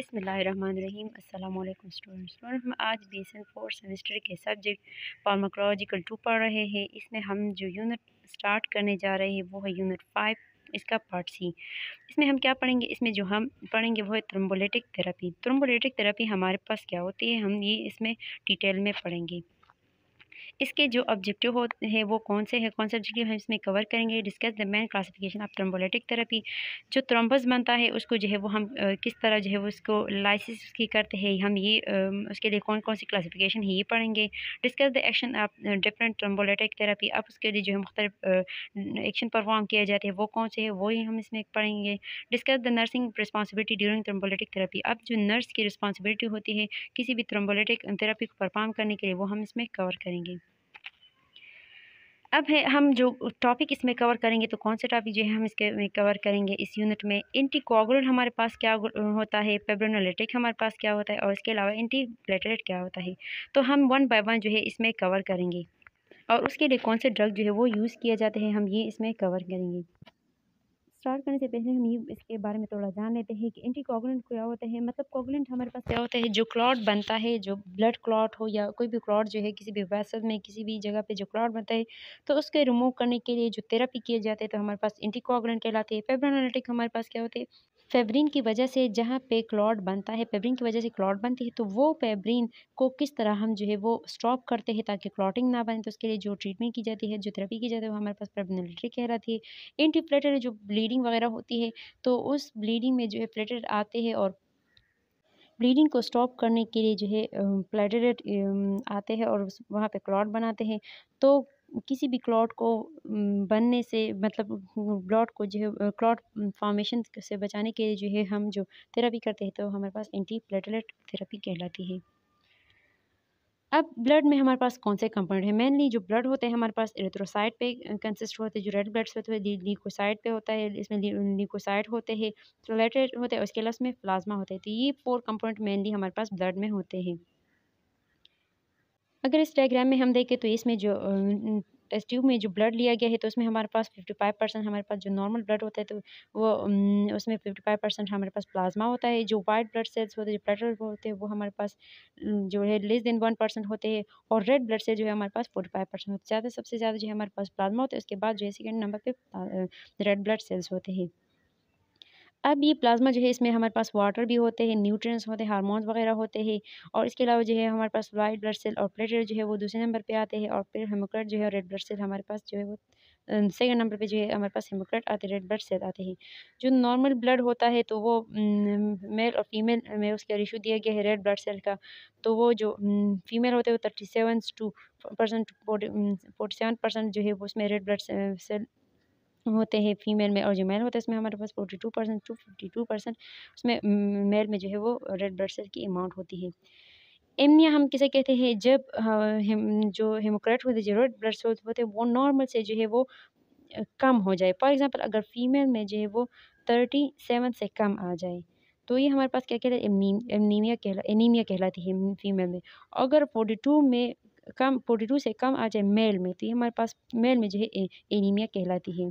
बिसमीम अल्लाम स्टूडेंट्स हम आज B S N four semester के सब्जेक्ट फार्माकोलॉजिकल टू पढ़ रहे हैं इसमें हम जो यूनिट स्टार्ट करने जा रहे हैं वो है यूनिट फाइव इसका पार्ट सी इसमें हम क्या पढ़ेंगे इसमें जो हम पढ़ेंगे वो है थ्रोम्बोलेटिक थेरेपी थ्रम्बोलेटिक थेरेपी हमारे पास क्या होती है हम ये इसमें डिटेल में पढ़ेंगे इसके जो ऑब्जेक्टिव हो है वो कौन से हैं कौन से ऑब्जेक्टिव हम इसमें कवर करेंगे discuss the main classification of thrombolytic therapy जो थ्रोम्बस बनता है उसको जो है वो हम किस तरह जो है वो उसको लाइसिस उसकी करते हैं हम ये उसके लिए कौन कौन सी क्लासिफिकेशन है ये पढ़ेंगे discuss the action of different thrombolytic therapy अब उसके लिए जो है मुख्तलिफ एक्शन परफॉर्म किया जाते हैं वो कौन से है वही हम इसमें पढ़ेंगे discuss the nursing responsibility during thrombolytic therapy अब जो नर्स की रिस्पॉन्सिबिलिटी होती है किसी भी थ्रोम्बोलिटिक थेरेपी को परफॉर्म करने के लिए वो हम इसमें कवर करेंगे अब है हम जो टॉपिक इसमें कवर करेंगे तो कौन से टॉपिक जो है हम इसके में कवर करेंगे इस यूनिट में एंटीकोगुलेंट हमारे पास क्या होता है पेब्रोनोलिटिक हमारे पास क्या होता है और इसके अलावा एंटीप्लेटलेट क्या होता है तो हम वन बाय वन जो है इसमें कवर करेंगे और उसके लिए कौन से ड्रग जो है वो यूज़ किए जाते हैं हम ये इसमें कवर करेंगे स्टार्ट करने से पहले हम ये इसके बारे में थोड़ा जान लेते हैं कि एंटी कोगुलेंट क्या होता है मतलब कोगुलेंट हमारे पास क्या होता है जो क्लॉट बनता है जो ब्लड क्लॉट हो या कोई भी क्लॉट जो है किसी भी वैसल में किसी भी जगह पे जो क्लॉट बनता है तो उसके रिमूव करने के लिए जो थेरेपी किए जाते हैं तो हमारे पास एंटी कोगुलेंट कहलाते हैं फेब्रोनालिटिक हमारे पास क्या होते हैं फेब्रिन की वजह से जहाँ पे क्लॉट बनता है फेब्रिन की वजह से क्लॉट बनती है तो वो फेब्रिन को किस तरह हम जो है वो स्टॉप करते हैं ताकि क्लॉटिंग ना बने तो उसके लिए जो ट्रीटमेंट की जाती है जो थेरेपी की जाती है वो हमारे पास कह रहा है इंटीप्लेटेड जो ब्लीडिंग वगैरह होती है तो उस ब्लीडिंग में जो है प्लेटेड आते हैं और ब्लीडिंग को स्टॉप करने के लिए जो है प्लेटरेट आते हैं और वहाँ पे क्लॉट बनाते हैं तो किसी भी क्लॉट को बनने से मतलब ब्लॉट को जो है क्लॉट फॉर्मेशन से बचाने के लिए जो है हम जो थेरेपी करते हैं तो हमारे पास एंटी प्लेटलेट थेरेपी कहलाती है अब ब्लड में हमारे पास कौन से कंपाउंड है मेनली जो ब्लड होते हैं हमारे पास एरिथ्रोसाइट पे कंसिस्ट होते हैं जो रेड ब्लड होते हैं लीकोसाइट पे होता है इसमें लीकोसाइट होते हैं प्लेटलेट होते हैं उसके अलावा उसमें प्लाज्मा होता है तो ये फोर कंपाउंड मेनली हमारे पास ब्लड में होते हैं अगर इस डायग्राम में हम देखें तो इसमें जो टेस्ट ट्यूब में जो ब्लड लिया गया है तो उसमें हमारे पास फिफ्टी फाइव परसेंट हमारे पास जो नॉर्मल ब्लड होता है तो वो उसमें फिफ्टी फाइव परसेंट हमारे पास प्लाज्मा होता है जो वाइट ब्लड सेल्स होते हैं जो प्लेटलेट होते हैं वो हमारे पास जो है लेस देन वन परसेंट होते हैं और रेड ब्लड सेल जो है हमारे पास फोर्टी फाइव परसेंट होते हैं ज़्यादा सबसे ज़्यादा जो है हमारे पास प्लाज्मा होता है उसके बाद जो है सेकेंड नंबर पर रेड ब्लड सेल्स होते हैं अब ये प्लाज्मा जो है इसमें हमारे पास वाटर भी होते हैं न्यूट्रिएंट्स होते हैं हार्मोन्स वगैरह होते हैं और इसके अलावा जो है हमारे पास वाइट ब्लड सेल और प्लेटलेट जो है वो दूसरे नंबर पे आते हैं और फिर हेमोक्रेट जो है रेड ब्लड सेल हमारे पास जो है वो सेकंड नंबर पे जो है हमारे पास हेमोक्रेट आते रेड ब्लड सेल आते हैं जो नॉर्मल ब्लड होता है तो वो मेल और फीमेल में उसका रिश्यू दिया गया है रेड ब्लड सेल का तो वो जो फीमेल होते हैं वो thirty seven to percent forty seven percent जो है वो उसमें रेड ब्लड सेल होते हैं फीमेल में और जो मेल होता है उसमें हमारे पास forty two percent to fifty two percent उसमें मेल में जो है वो रेड ब्लड सेल की अमाउंट होती है एमनिया हम किसे कहते हैं जब हम जो हेमोक्रेट होते जो रेड ब्लड सेल्स होते हैं वो नॉर्मल से जो है वो कम हो जाए फॉर एग्ज़ाम्पल अगर फीमेल में जो है वो थर्टी सेवन से कम आ जाए तो ये हमारे पास क्या कहलाता है एमनीमिया कहला एनीमिया कहलाती है फीमेल में अगर फोर्टी टू में कम फोर्टी टू से कम आ जाए मेल में तो ये हमारे पास मेल में जो है एनीमिया कहलाती है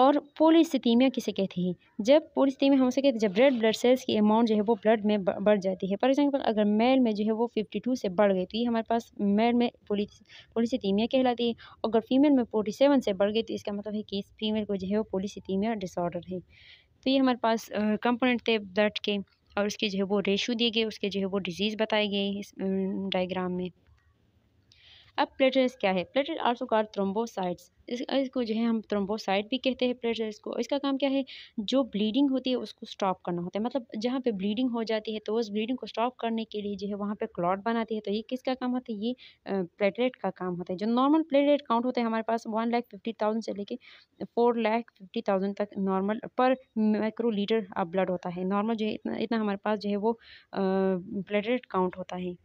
और पोलिस्थीमिया किसे कहते हैं जब पोलिस्थीमिया हमसे कहते हैं जब रेड ब्लड सेल्स की अमाउंट जो है वो ब्लड में बढ़ जाती है फॉर एग्जांपल अगर मेल में जो है वो 52 से बढ़ गई तो ये हमारे पास मेल में पोलिसीमिया कहलाती है अगर फीमेल में 47 से बढ़ गई तो इसका मतलब है कि इस फीमेल को जो है वो पोलिसीमिया डिसऑर्डर है तो ये हमारे पास कंपोनेंट थे ब्लड के और उसके जो है वो रेशू दिए गए उसके जो है वो डिज़ीज़ बताए गए इस डायग्राम में अब प्लेटलेट्स क्या है प्लेटलेट आल्सो कॉल थ्रोम्बोसाइट्स इसको जो है हम थ्रोम्बोसाइट भी कहते हैं प्लेटलेट्स को इसका काम क्या है जो ब्लीडिंग होती है उसको स्टॉप करना होता है मतलब जहाँ पे ब्लीडिंग हो जाती है तो उस ब्लीडिंग को स्टॉप करने के लिए जो है वहाँ पे क्लॉट बनाती है तो ये किसका काम होता है ये प्लेटलेट का काम होता है जो नॉर्मल प्लेटलेट काउंट होता है हमारे पास वन लाख फिफ्टी थाउजेंड से लेके फोर लाख फिफ्टी थाउजेंड तक normal per microlitre blood होता है नॉर्मल जो है इतना इतना हमारे पास जो है वो प्लेटलेट काउंट होता है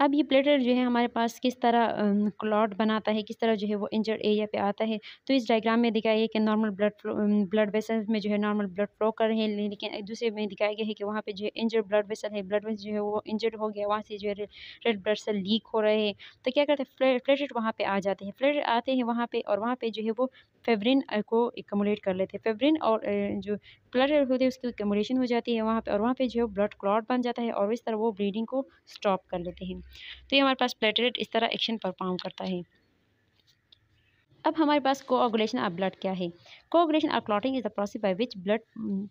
अब ये प्लेटर जो है हमारे पास किस तरह क्लॉट बनाता है किस तरह जो है वो इंजर्ड एरिया पे आता है तो इस डायग्राम में दिखाया गया कि normal blood flow blood vessel में जो है नॉर्मल ब्लड फ्लो कर रहे हैं लेकिन एक दूसरे में दिखाया गया है कि वहाँ पे जो है इंजर्ड ब्लड वेसल है ब्लड वेसल जो है वो इंजर्ड हो गया वहाँ से जो है रेड ब्लड सेल लीक हो रहे हैं तो क्या करते हैं प्लेटेट वहाँ पर आ जाते हैं प्लेटेट आते हैं वहाँ पर और वहाँ पर जो है वो फेवरिन को एकमोलेट कर लेते हैं फेवरिन और जो ब्लड होते हैं उसकी एकमोडेशन हो जाती है वहाँ पर और वहाँ पर जो है ब्लड क्लॉट बन जाता है और इस तरह वो ब्लीडिंग को स्टॉप कर लेते हैं तो ये हमारे पास प्लेटलेट इस तरह एक्शन परफॉर्म करता है अब हमारे पास कोऑगुलेशन ऑफ ब्लड क्या है coagulation of clotting is the process by which blood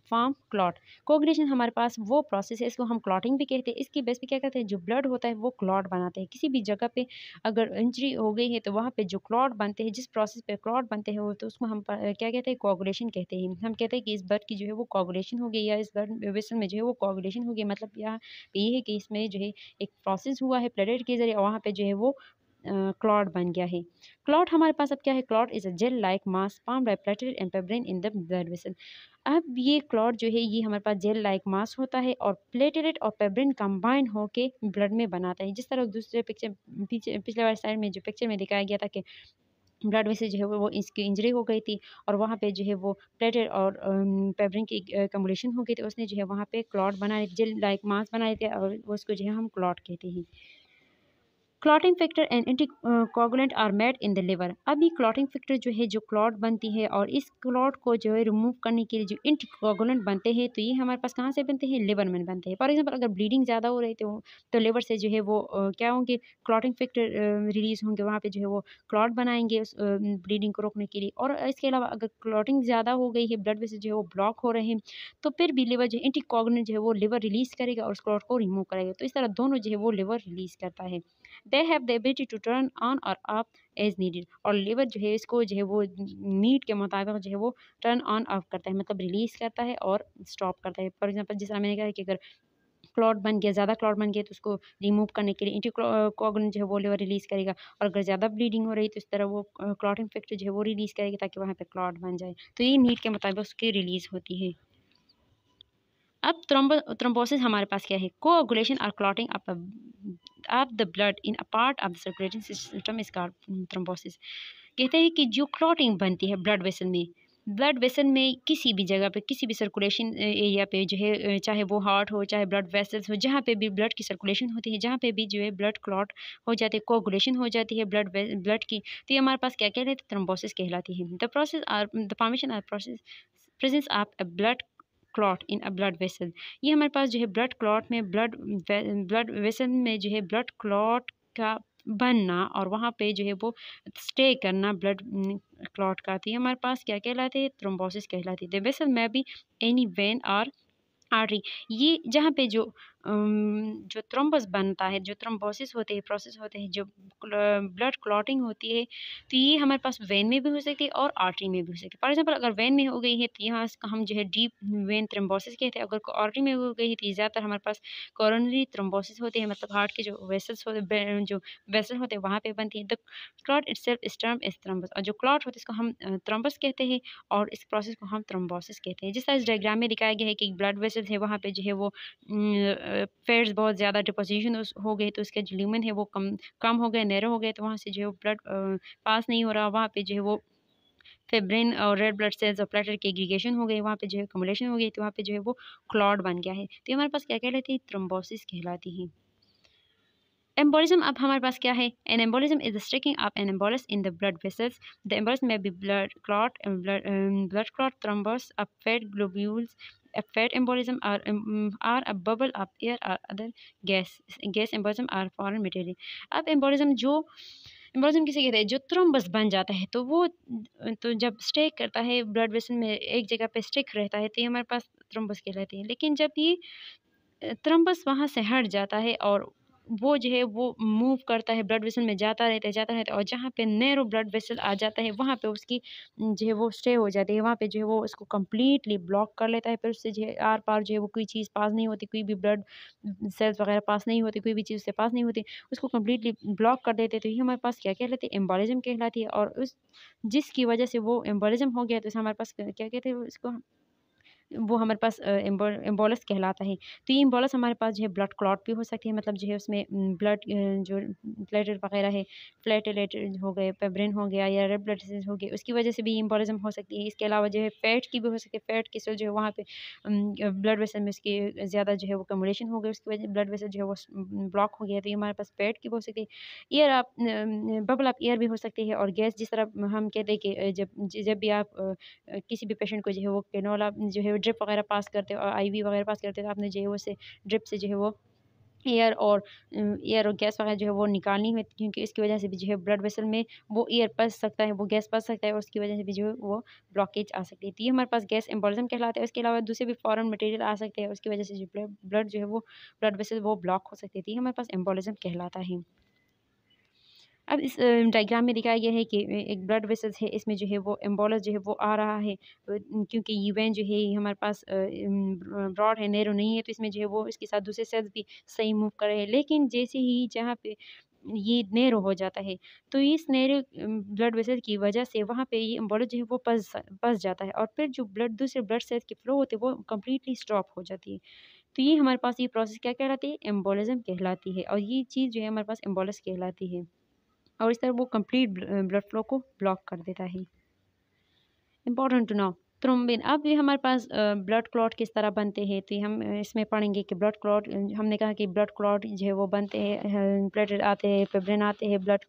form clot coagulation हमारे पास वो प्रोसेस है इसको हम क्लॉटिंग भी कहते हैं इसकी बेस पे क्या कहते हैं जो ब्लड होता है वो क्लॉट बनाते हैं किसी भी जगह पे अगर इंजरी हो गई है तो वहाँ पे जो क्लॉट बनते हैं जिस प्रोसेस पे क्लॉट बनते हैं वो तो उसको हम क्या कहते हैं कोऑगुलेशन कहते हैं हम कहते हैं कि इस ब्लड की जो है वो कोऑगुलेशन हो गई या इस ब्लड वेसल में जो है वो कोऑगुलेशन हो गई मतलब यहाँ ये है कि इसमें जो है एक प्रोसेस हुआ है प्लेटेड के जरिए वहाँ पर जो है वो क्लॉट बन गया है क्लॉट हमारे पास अब क्या है clot is a gel like mass formed by platelet and fibrin in the blood vessel अब ये क्लॉट जो है ये हमारे पास जेल लाइक मास होता है और प्लेटलेट और पेब्रिन कंबाइन होकर ब्लड में बनाता है जिस तरह दूसरे पिक्चर पीछे पिछले वाले साइड में जो पिक्चर में दिखाया गया था कि ब्लड वेसल जो है वो इसकी इंजरी हो गई थी और वहाँ पे जो है वो प्लेटेड और पेबरिन की कम्बुलेशन हो गई थी उसने जो है वहाँ पे क्लॉट बना जेल लाइक मास बना लेते और उसको जो है हम क्लॉट कहते हैं clotting factor and anticoagulant are made in the liver अभी क्लॉटिंग फैक्टर जो है जो क्लॉट बनती है और इस क्लॉट को जो है रिमूव करने के लिए जो एंटीकोगुलेंट बनते हैं तो ये हमारे पास कहाँ से बनते हैं लिवर में बनते हैं फॉर एग्जांपल अगर ब्लीडिंग ज़्यादा हो रही थी तो लिवर तो से जो है वो क्या होंगे क्लॉटिंग फैक्टर रिलीज़ होंगे वहाँ पर जो है वो क्लॉट बनाएंगे उस ब्लीडिंग को रोकने के लिए और इसके अलावा अगर क्लॉटिंग ज़्यादा हो गई है ब्लड वैसे जो है वो ब्लॉक हो रहे हैं तो फिर भी लिवर जो है एंटीकोगुलेंट जो है वो लिवर रिलीज़ करेगा और उस क्लॉट को रिमूव करेगा तो इस तरह दोनों जो है वो लिवर रिलीज़ करता है they have the ability to turn on और ऑफ एज नीडेड और लीवर जो है इसको जो है वो नीड के मुताबिक जो है वो टर्न ऑन ऑफ करता है मतलब रिलीज़ करता है और स्टॉप करता है फॉर एग्जाम्पल जिस तरह मैंने कहा कि अगर क्लॉट बन गया ज़्यादा क्लॉट बन गया तो उसको रिमूव करने के लिए एंटीकोगन जो है वो लेवर रिलीज़ करेगा और अगर ज़्यादा ब्लीडिंग हो रही है तो इस तरह वो क्लॉटिंग फैक्टर जो है वो रिलीज़ करेगा ताकि वहाँ पर क्लॉट बन जाए तो ये नीड के मुताबिक उसकी रिलीज़ होती है अब थ्रोम्बो थ्रोम्बोसिस हमारे पास क्या है कोगुलेशन और clotting of the blood in a part of the circulating system is called thrombosis कहते हैं कि जो क्लॉटिंग बनती है ब्लड वेसल में ब्लड वेसल में किसी भी जगह पे किसी भी सर्कुलेशन एरिया पे जो है चाहे वो हार्ट हो चाहे ब्लड वेसल्स हो जहाँ पे भी ब्लड की सर्कुलेशन होती है जहाँ पे भी जो है ब्लड क्लॉट हो जाते हैं कोगुलेशन हो जाती है ब्लड ब्लड की तो ये हमारे पास क्या कहते हैं थ्रोम्बोसिस कहलाती है the process or the formation or process presence of a blood clot in a blood vessel ये हमारे पास जो है ब्लड क्लॉट में ब्लड ब्लड वेसल में जो है ब्लड क्लॉट का बनना और वहाँ पे जो है वो स्टे करना ब्लड क्लॉट का थी तो हमारे पास क्या कहलाते हैं थ्रोम्बोसिस कहलाती है वेसल में भी एनी वेन और आर्टरी ये जहाँ पे जो जो थ्रोम्बस बनता है जो थ्रोम्बोसिस होते हैं प्रोसेस होते हैं जो ब्लड क्लॉटिंग होती है तो ये हमारे पास वेन में भी हो सकती है और आर्टरी में भी हो सकती है फॉर एग्जांपल अगर वेन में हो गई है तो यहाँ हम जो है डीप वेन थ्रोम्बोसिस कहते हैं अगर आर्टरी में हो गई है तो ज़्यादातर हमारे पास कॉरोनरी थ्रोम्बोसिस होते हैं मतलब हार्ट के जो वेसल्स होते जो वेसल होते हैं वहाँ पर बनती है the clot itself term is thrombus और जो क्लॉट होते हैं इसको हम थ्रोम्बस कहते हैं और इस प्रोसेस को हम थ्रोम्बोसिस कहते हैं जिस तरह इस डायग्राम में दिखाया गया है कि ब्लड वेसल्स है वहाँ पर जो है वो फेट्स बहुत ज़्यादा डिपोजिशन हो गए तो उसके जो ल्यूमन है वो कम कम हो गए नैरो हो गए तो वहाँ से जो है ब्लड पास नहीं हो रहा वहाँ पे जो है वो फेब्रेन और रेड ब्लड सेल्स और प्लेटर के एग्रीगेशन हो गए वहाँ पे जो है कमुलेशन हो गई तो वहाँ पे जो है वो क्लॉड बन गया है तो हमारे पास क्या कहलाती है थ्रोम्बोसिस कहलाती है एम्बोलिज्म अब हमारे पास क्या है an embolism is striking up an embolus in the blood vessels the embolus may be blood clot blood clot thrombus up fat globules A fat embolism are, um, are a bubble of air or other gas gas embolism are foreign material अब embolism जो embolism किसे कहते हैं जो thrombus बन जाता है तो वो तो जब स्टेक करता है ब्लड वेसल में एक जगह पे स्टेक रहता है तो ये हमारे पास थ्रोम्बस कहलाती है लेकिन जब ये थ्रोम्बस वहाँ से हट जाता है और वो जो है वो मूव करता है ब्लड वेसल में जाता रहता है जाता रहता है और जहाँ पे नैरो ब्लड वेसल आ जाता है वहाँ पे उसकी जो है वो स्टे हो जाती है वहाँ पे जो है वो उसको कम्प्लीटली ब्लॉक कर लेता है फिर उससे जो है आर पार जो है वो कोई चीज़ पास नहीं होती कोई भी ब्लड सेल्स वगैरह पास नहीं होती कोई भी चीज़ उससे पास नहीं होती उसको कम्प्लीटली ब्लॉक कर देते तो ये हमारे पास क्या कहलाते हैं एम्बोलिज्म कहलाती है और उस जिसकी वजह से वो एम्बोलिज्म हो गया तो हमारे पास क्या कहते हैं उसको वो हमारे पास एम्बोलस कहलाता है तो ये एम्बोलस हमारे पास जो है ब्लड क्लॉट भी हो सकती है मतलब जो है उसमें ब्लड जो प्लेटलेट वगैरह है प्लेटलेट हो गए पेब्रेन हो गया या रेड ब्लड हो गए उसकी वजह से भी एम्बोलिज्म हो सकती है इसके अलावा जो है फैट की भी हो सकती है फैट की सेल जो है वहाँ पर ब्लड वेसल में उसकी ज़्यादा जो है वो कमोडेशन हो गई उसकी वजह ब्लड वेसल जो है वो ब्लॉक हो गया तो ये हमारे पास फैट की भी हो सकती है ईयर आप बबल आप ईयर भी हो सकती है और गैस जिस तरह हम कहते हैं कि जब जब भी आप किसी भी पेशेंट को जो है वो कैनोला जो है ड्रिप वगैरह पास करते हो आई वगैरह पास करते हो तो आपने जो है वो से ड्रिप से जो है वो एयर और एयर और गैस वगैरह जो है वो निकालनी है क्योंकि इसकी वजह से भी जो है ब्लड वेसल में वो एयर पस सकता है वो गैस पस सकता है और उसकी वजह से भी जो है वो ब्लॉकेज आ सकती है तो ये हमारे पास गैस एम्बोलिज्म कहलाता है इसके अलावा दूसरे भी फॉरन मटेरियल आ सकते हैं उसकी वजह से जो ब्लड जो है वो ब्लड वेसल वो ब्लॉक हो सकती है तो हमारे पास एम्बोलिज्म कहलाता है अब इस डायग्राम में दिखाया गया है कि एक ब्लड वेसल्स है इसमें जो है वो एम्बोलस जो है वो आ रहा है तो क्योंकि ये जो है हमारे पास ब्रॉड है नेरो नहीं है तो इसमें जो है वो इसके साथ दूसरे सेल्स भी सही मूव कर रहे हैं लेकिन जैसे ही जहाँ पे ये नेरो हो जाता है तो इस नेरो ब्लड वेसल की वजह से वहाँ पे ये एम्बोलस जो है वो पस पस जाता है और फिर जो ब्लड दूसरे ब्लड सेल्स के फ्लो होते हैं वो कम्प्लीटली स्टॉप हो जाती है तो ये हमारे पास ये प्रोसेस क्या कहलाती है एम्बोलिज्म कहलाती है और ये चीज़ जो है हमारे पास एम्बोलस कहलाती है और इस तरह वो कंप्लीट ब्लड फ्लो को ब्लॉक कर देता है इम्पॉर्टेंट टू नाउ थ्रोम्बिन अब ये हमारे पास ब्लड क्लॉट किस तरह बनते हैं तो हम इसमें पढ़ेंगे कि ब्लड क्लॉट हमने कहा कि ब्लड क्लॉट जो है वो बनते हैं ब्लड आते हैं पेब्रेन आते हैं ब्लड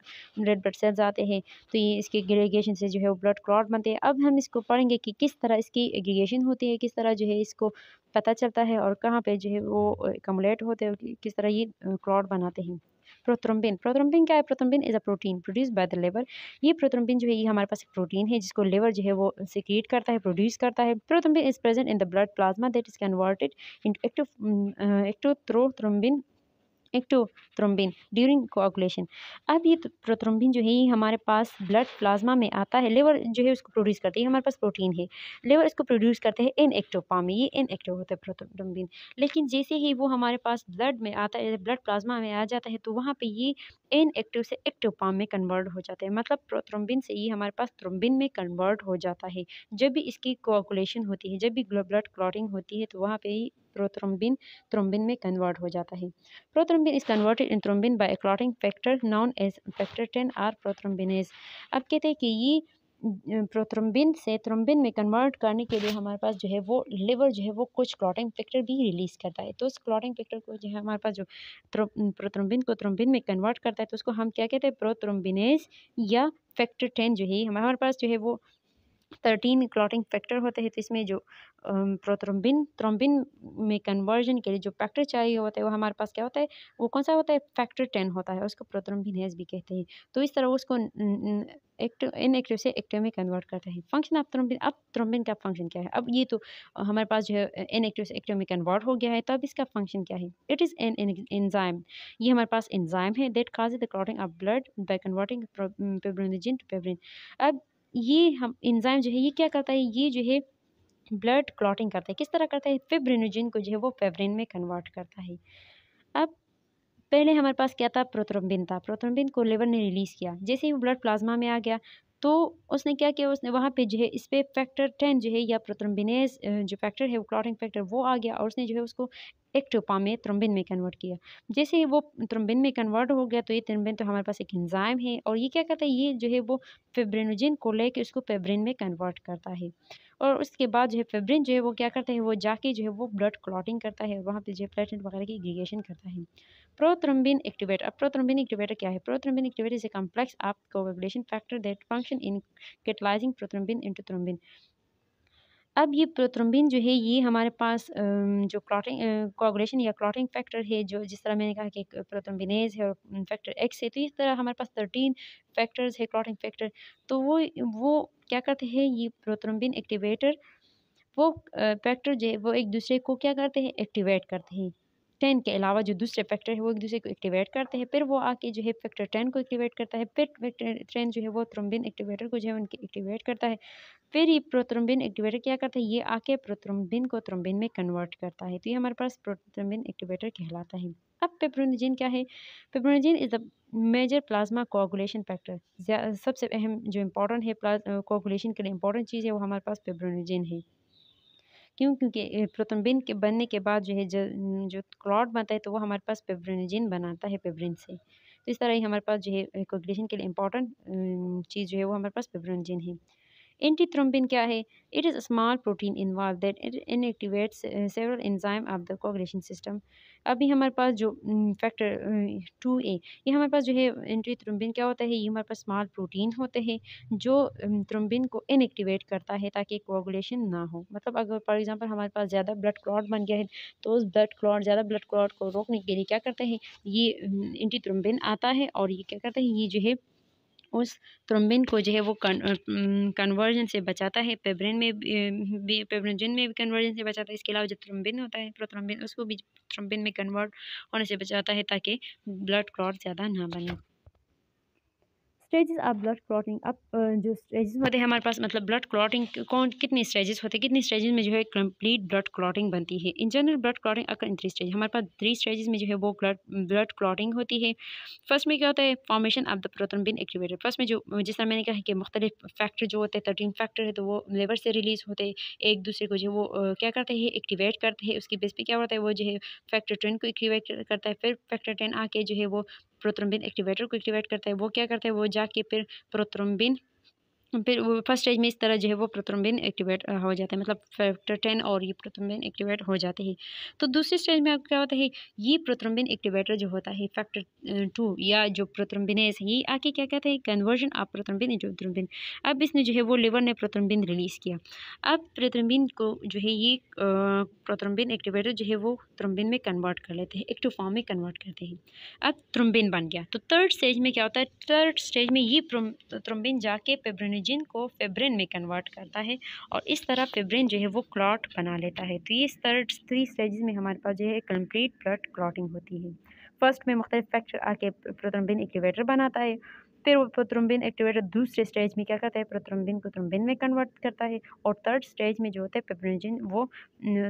रेड ब्लड सेल्स आते हैं तो ये इसके एग्रीगेशन से जो है वो ब्लड क्लॉट बनते हैं अब हम इसको पढ़ेंगे कि किस तरह इसकी एग्रीगेशन होती है किस तरह जो है इसको पता चलता है और कहाँ पर जो है वो कमलेट होते हैं किस तरह ये क्लॉट बनाते हैं प्रोथ्रोम्बिन प्रोथ्रोम्बिन क्या है prothrombin is a protein produce by the liver ये प्रोथ्रोम्बिन जो है ये हमारे पास एक प्रोटीन है जिसको लेवर जो है वो सिक्रिएट करता है प्रोड्यूस करता है prothrombin is present in the blood plasma that is converted in एक्टोथ्रोथ्रोम्बिन एक्टोथ्रोम्बिन ड्यूरिंग कोगुलेशन अब ये प्रोथ्रोम्बिन जो है ये हमारे पास ब्लड प्लाज्मा में आता है लेवर जो है उसको प्रोड्यूस करती है हमारे पास प्रोटीन है लेवर इसको प्रोड्यूस करते हैं इन एक्टोपा में ये इन एक्टो होता है प्रोथ्रोम्बिन लेकिन जैसे ही वो हमारे पास ब्लड में आता है ब्लड प्लाज्मा में आ जाता है तो वहाँ पर ये इन एक्टिव से एक्टोपाम में कन्वर्ट हो जाता है मतलब प्रोथ्रोम्बिन से ये हमारे पास थ्रोम्बिन में कन्वर्ट हो जाता है जब भी इसकी कोकुलेशन होती है जब भी ब्लड क्लॉटिंग होती है तो वहाँ ही प्रोथ्रोम्बिन थ्रोम्बिन में कन्वर्ट हो जाता है prothrombin is converted in thrombin by clotting factor known as factor ten or prothrombinase अब कहते हैं कि ये प्रोथ्रोम्बिन से थ्रोम्बिन में कन्वर्ट करने के लिए हमारे पास जो है वो लिवर जो है वो कुछ क्लॉटिंग फैक्टर भी रिलीज़ करता है तो उस क्लॉटिंग फैक्टर को जो है हमारे पास जो प्रोथ्रोम्बिन को थ्रोम्बिन में कन्वर्ट करता है तो उसको हम क्या कहते हैं प्रोथ्रोम्बिनेज या फैक्टर टेन जो है हमारे पास जो है वो थर्टीन क्लॉटिंग फैक्टर होते हैं तो इसमें जो प्रोथ्रोम्बिन थ्रोम्बिन में कन्वर्जन के लिए जो फैक्टर चाहिए होता है वो हमारे पास क्या होता है वो कौन सा होता है फैक्टर टेन होता है उसको प्रोथ्रोम्बिन हैज भी कहते हैं तो इस तरह उसको एक्टिव इनएक्टिव से एक्टिव में कन्वर्ट करते हैं फंक्शन ऑफ थ्रोम्बिन अब थ्रोम्बिन का फंक्शन क्या है अब ये तो हमारे पास जो है इनएक्टिव से एक्टिव में कन्वर्ट हो गया है तो अब इसका फंक्शन क्या है इट इज़ एन एंजाइम ये हमारे पास एंजाइम है that cause the clotting of blood by converting to fibrin अब ये हम इंजाइम जो है ये क्या करता है ये जो है ब्लड क्लॉटिंग करता है किस तरह करता है फिब्रिनोजिन को जो है वो फेब्रिन में कन्वर्ट करता है अब पहले हमारे पास क्या था प्रोथ्रोम्बिन था प्रोथ्रोम्बिन को लेवर ने रिलीज़ किया जैसे ही वो ब्लड प्लाज्मा में आ गया तो उसने क्या किया उसने वहाँ पे जो है इस पर फैक्टर टेन जो है या प्रोथ्रोम्बिनेज जो फैक्टर है वो क्लॉटिंग फैक्टर वो आ गया और उसने जो है उसको एक टोपा में त्रम्बिन में कन्वर्ट किया जैसे ही वो त्रम्बिन में कन्वर्ट हो गया तो ये त्रम्बिन तो हमारे पास एक इंजाइम है और ये क्या करता है ये जो है वो फेब्रेनोजिन को लेके उसको फेब्रिन में कन्वर्ट करता है और उसके बाद जो है फेब्रिन जो है वो क्या करता है वो जाके जो है वो ब्लड क्लॉटिंग करता है वहाँ पर जो है प्लेटलेट वगैरह की एग्रीगेशन करता है प्रोथ्रम्बिन एक्टिवेटर अब प्रोथ्रम्बिन एक्टिवेटर क्या है prothrombin activator is a complex of coagulation factor that function in catalysing prothrombin into thrombin अब ये प्रोथ्रोम्बिन जो है ये हमारे पास जो क्लॉटिंग कोगुलेशन या क्लॉटिंग फैक्टर है जो जिस तरह मैंने कहा कि प्रोथ्रोम्बिनेज है और फैक्टर एक्स है तो इस तरह हमारे पास थर्टीन फैक्टर्स है क्लॉटिंग फैक्टर तो वो वो क्या करते हैं ये प्रोथ्रोम्बिन एक्टिवेटर वो फैक्टर जो है वो एक दूसरे को क्या करते हैं एक्टिवेट करते हैं टेन के अलावा जो दूसरे फैक्टर है वो एक दूसरे को एक्टिवेट करते हैं फिर वो आके जो है फैक्टर टेन को एक्टिवेट करता है फिर ट्रेन जो है वो थ्रोम्बिन एक्टिवेटर को जो है उनके एक्टिवेट करता है फिर ये प्रोथ्रोम्बिन एक्टिवेटर क्या करता है ये आके प्रोथ्रोम्बिन को थ्रोम्बिन में कन्वर्ट करता है तो ये हमारे पास प्रोथ्रोम्बिन एक्टिवेटर कहलाता है अब पेप्रोनोजिन क्या है fibrinogen is the major plasma coagulation factor सबसे अहम जो इम्पोर्टेंट है कोगुलेशन के लिए इम्पोर्टेंट चीज़ है वो हमारे पास पेप्रोनोजिन है क्यों क्योंकि प्रोथम्बिन के बनने के बाद जो है जो क्लॉट बनता है तो वो हमारे पास पेब्रिनजिन बनाता है पेब्रिन से तो इस तरह ही हमारे पास जो है कोगलेशन के लिए इंपॉर्टेंट चीज़ जो है वो हमारे पास पेब्रिनजिन है एंटी थ्रोम्बिन क्या है it is small protein involve that inactivates several enzyme of the coagulation system अभी हमारे पास जो फैक्टर टू ए ये हमारे पास जो है एंटी थ्रोम्बिन क्या होता है ये हमारे पास स्मॉल प्रोटीन होते हैं जो थ्रोम्बिन को इनएक्टिवेट करता है ताकि कोगुलेशन ना हो मतलब अगर फॉर एग्जांपल हमारे पास ज़्यादा ब्लड क्लॉट बन गया है तो उस ब्लड क्लॉट ज़्यादा ब्लड क्लॉट को रोकने के लिए क्या करते हैं ये एंटी थ्रोम्बिन आता है और ये क्या करते हैं ये जो है उस थ्रोम्बिन को जो है वो कन्वर्जन से बचाता है पेब्रेन में भी पेब्रोजन में भी कन्वर्जन से बचाता है इसके अलावा जो थ्रोम्बिन होता है प्रोथ्रोम्बिन उसको भी थ्रोम्बिन में कन्वर्ट होने से बचाता है ताकि ब्लड क्लॉट ज़्यादा ना बने स्टेजेस ऑफ ब्लड क्लॉटिंग अब जो स्टेजेस होते हैं हमारे पास मतलब ब्लड क्लॉटिंग कौन कितने स्टेजेस होते हैं कितने स्टेजेस में जो है कंप्लीट ब्लड क्लॉटिंग बनती है इन जनरल ब्लड क्लॉटिंग अगर इन थ्री स्टेज हमारे पास थ्री स्टेजेस में जो है वो ब्लड ब्लड क्लॉटिंग होती है फर्स्ट में क्या होता है formation of the bin activator first में जो जिस तरह मैंने कहा कि मुख्तलिफ फैक्टर जो होते हैं थर्टीन फैक्टर है तो वो लेबर से रिलीज़ होते हैं एक दूसरे को जो है वो क्या करते हैं एक्टिवेट करते हैं उसके बेस पर क्या होता है वो जो है फैक्टर टेन को एक्टिवेट करता है फिर फैक्टर टेन आके जो है वो प्रोथ्रोम्बिन एक्टिवेटर को एक्टिवेट करता है वो क्या करता है वो जाके फिर प्रोथ्रोम्बिन फिर फर्स्ट स्टेज में इस तरह जो है वो प्रोथ्रोम्बिन एक्टिवेट हो जाता है मतलब फैक्टर टेन और ये प्रोथ्रोम्बिन एक्टिवेट हो जाते हैं तो दूसरे स्टेज में क्या होता है ये प्रोथ्रोम्बिन एक्टिवेटर जो होता है फैक्टर टू या जो प्रोथ्रोम्बिनेस है ये आके क्या कहते हैं कन्वर्जन ऑफ जो जोथ्रोम्बिन अब इसने जो है वो लिवर ने प्रोथ्रोम्बिन रिलीज़ किया अब प्रोथ्रोम्बिन को जो है ये प्रोथ्रोम्बिन एक्टिवेटर जो है वो थ्रोम्बिन में कन्वर्ट कर लेते हैं एक्टिव फॉर्म में कन्वर्ट करते हैं अब त्रुम्बिन बन गया तो थर्ड स्टेज में क्या होता है थर्ड स्टेज में ये थ्रोम्बिन जाके पेब्रेन जिन को फेब्रेन में कन्वर्ट करता है और इस तरह फेब्रेन जो है वो क्लॉट बना लेता है तो ये थर्ड थ्री स्टेज में हमारे पास जो है कम्प्लीट ब्लड क्लॉटिंग होती है फर्स्ट में मुख्तलिफ फैक्टर आके प्रोथ्रम्बिन एक्टिवेटर बनाता है फिर वो प्रोथ्रम्बिन एक्टिवेटर दूसरे स्टेज में क्या करता है प्रोथ्रम्बिन को थ्रम्बिन में कन्वर्ट करता है और थर्ड स्टेज में जो होता है पेब्रेंजिन वो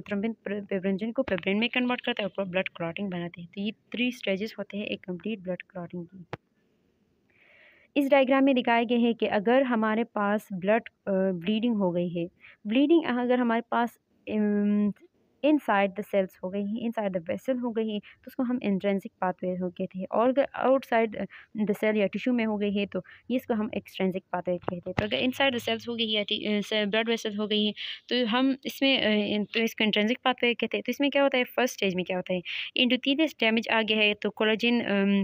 थ्रम्बिन पेब्रेंजिन को पेब्रेन में कन्वर्ट करता है और ब्लड क्लॉटिंग बनाते हैं तो ये थ्री स्टेजेस होते हैं एक कम्प्लीट ब्लड क्लॉटिंग की इस डायग्राम में दिखाए गए हैं कि अगर हमारे पास ब्लड ब्लीडिंग हो गई है ब्लीडिंग अगर हमारे पास इनसाइड द सेल्स हो गई हैं इनसाइड द वेसल हो गई तो उसको हम इंट्रेंसिक पाथवे हो कहते हैं और अगर आउटसाइड द सेल या टिश्यू में हो गई है तो इसको हम एक्सट्रेंसिक पाथवे कहते हैं तो अगर इनसाइड द सेल्स हो गई या ब्लड वेसल uh, हो गई तो हम इसमें uh, तो इसको इंट्रेंसिक पाथवे कहते हैं तो इसमें क्या होता है फर्स्ट स्टेज में क्या होता है इंडोथीलियस डैमेज आ गया है तो कोलोजिन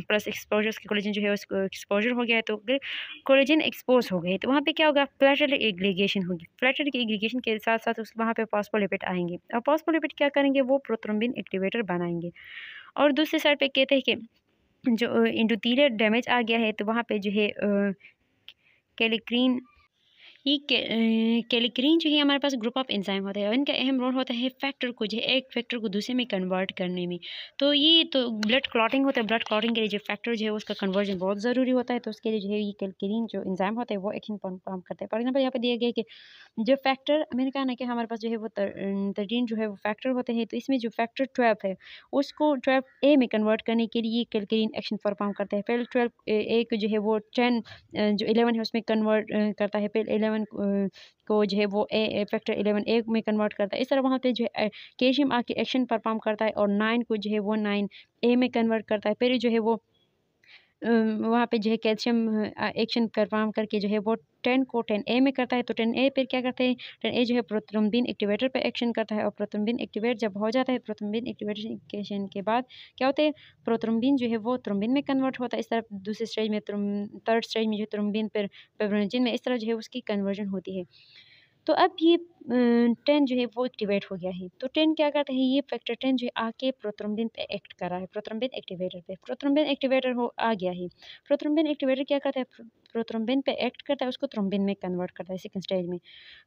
प्लस एक्सपोजर उसके कोलोजिन जो है उसको एक्सपोजर हो गया है तो अगर कोलोजिन एक्सपोज हो गए तो वहाँ पर क्या होगा प्लेटर एग्रीगेशन होगी प्लेटर की एग्रीगेशन के साथ साथ उस वहाँ पर पॉस्पोलिपिड आएंगे और पॉस्पोलिपिड फिर क्या करेंगे वो प्रोथ्रोम्बिन एक्टिवेटर बनाएंगे और दूसरी साइड पे कहते हैं कि जो इंडोटीरियर डैमेज आ गया है तो वहाँ पे जो है कैलिक्रीन ये कैलिक्रीन जो है हमारे पास ग्रुप ऑफ इंजाइम होता है और इनका अहम रोल होता है फैक्टर को जो है एक फैक्टर को दूसरे में कन्वर्ट करने में तो ये तो ब्लड क्लॉटिंग होता है ब्लड क्लॉटिंग के लिए जो फैक्टर जो है उसका कन्वर्जन बहुत ज़रूरी होता है तो उसके लिए जो है ये कैलिक्रीन जो इंजाइम होता है वो एक्शन काम करता है फॉर एग्जाम्पल यहाँ पर दिया गया कि जो फैक्टर मैंने कहा ना कि हमारे पास जो है वो तरीन जो है वो फैक्टर होते हैं तो इसमें जो फैक्टर ट्वेल्व है उसको ट्वेल्व ए में कन्वर्ट करने के लिए कैलक्रीन एक्शन परफॉर्म करता है फिर ट्वेल्व ए को जो है वो टेन जो एलेवन है उसमें कन्वर्ट करता है फिर एलेवन इलेवन को जो है वो ए फैक्टर एलेवन ए में कन्वर्ट करता है इस तरह वहाँ पे जो है कैल्शियम आके एक्शन परफॉर्म करता है और नाइन को जो है वो नाइन ए में कन्वर्ट करता है फिर जो है वो वहाँ पे जो है कैल्शियम एक्शन परफार्म करके जो है वो टेन को टेन ए में करता है तो टेन ए पर क्या करते हैं टेन ए जो है प्रोथ्रोम्बिन एक्टिवेटर पर एक्शन करता है और प्रोथ्रोम्बिन एक्टिवेट जब हो जाता है प्रोथ्रोम्बिन एक्टिवेशन के बाद क्या होते हैं प्रोथ्रोम्बिन जो है वो थ्रोम्बिन में कन्वर्ट होता है इस तरह दूसरे स्टेज में थर्ड स्टेज में जो है थ्रोम्बिन पर पेब्रोजिन में इस तरह जो है उसकी कन्वर्जन होती है तो अब ये टेन जो है वो एक्टिवेट हो गया है तो टेन क्या करता है ये फैक्टर टेन जो है आके प्रोथ्रोम्बिन पे एक्ट कर रहा है प्रोथ्रोम्बिन एक्टिवेटर पे प्रोथ्रोम्बिन एक्टिवेटर हो आ गया है प्रोथ्रोम्बिन एक्टिवेटर क्या करता है प्रोथ्रोम्बिन पे एक्ट करता है उसको थ्रोम्बिन में कन्वर्ट करता है सेकेंड स्टेज में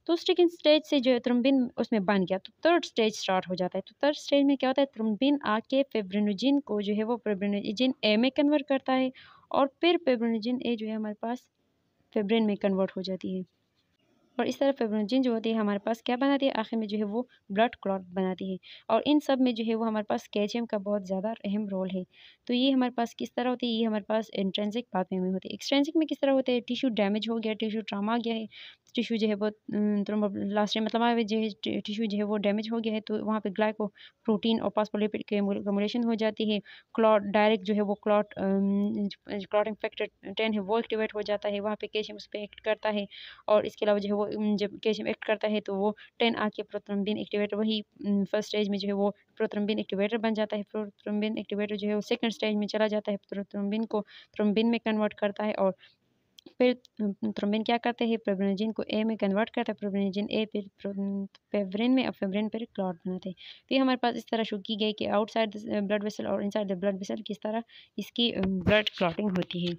तो सेकेंड स्टेज से जो है थ्रोम्बिन उसमें बन गया तो थर्ड स्टेज स्टार्ट हो जाता है तो थर्ड स्टेज में क्या होता है थ्रोम्बिन आके फेब्रिनोजिन को जो है वो फेब्रिनोजिन ए में कन्वर्ट करता है और फिर फेब्रिनोजिन ए जो है हमारे पास फेब्रिन में कन्वर्ट हो जाती है और इस तरह फेब्रोजिन जो होती है हमारे पास क्या बनाती है आखिर में जो है वो ब्लड क्लॉट बनाती है और इन सब में जो है वो हमारे पास कैल्शियम का बहुत ज़्यादा अहम रोल है तो ये हमारे पास किस तरह होती है ये हमारे पास इंट्रेंसिक पाथवे में होती है एक्सट्रेंसिक में किस तरह होते हैं टिश्यू डैमेज हो गया टिश्यू ट्रामा आ गया है टिश्यू जो है वो लास्ट मतलब जो है टिश्यू जो है वो डैमेज हो गया है तो वहाँ पर ग्लाइको प्रोटीन और पासपोलिपिड के हो जाती है क्लॉट डायरेक्ट जो है वो क्लॉट क्लॉट इंफेक्टेड टेन है वो एक्टिवेट हो जाता है वहाँ पे कैल्शियम उस पर एक्ट करता है और इसके अलावा जो है वो जब कैल्शियम एक्ट करता है तो वो टेन आर के प्रोथ्रम्बिन एक्टिवेटर वही फर्स्ट स्टेज में जो है वो प्रोथ्रम्बिन एक्टिवेटर बन जाता है प्रोथ्रम्बिन एक्टिवेटर जो है वो सेकेंड स्टेज में चला जाता है प्रोथ्रम्बिन को थ्रोम्बिन में कन्वर्ट करता है और फिर थ्रोम्बिन क्या करते हैं प्रोबेनजिन को ए में कन्वर्ट करता है प्रोबेनजिन ए फिर फेवरिन में और फेवरिन पर क्लॉट बनाते हैं तो ये हमारे पास इस तरह शो की गई कि आउटसाइड ब्लड वेसल और इनसाइड द ब्लड वेसल किस तरह इसकी ब्लड क्लॉटिंग होती है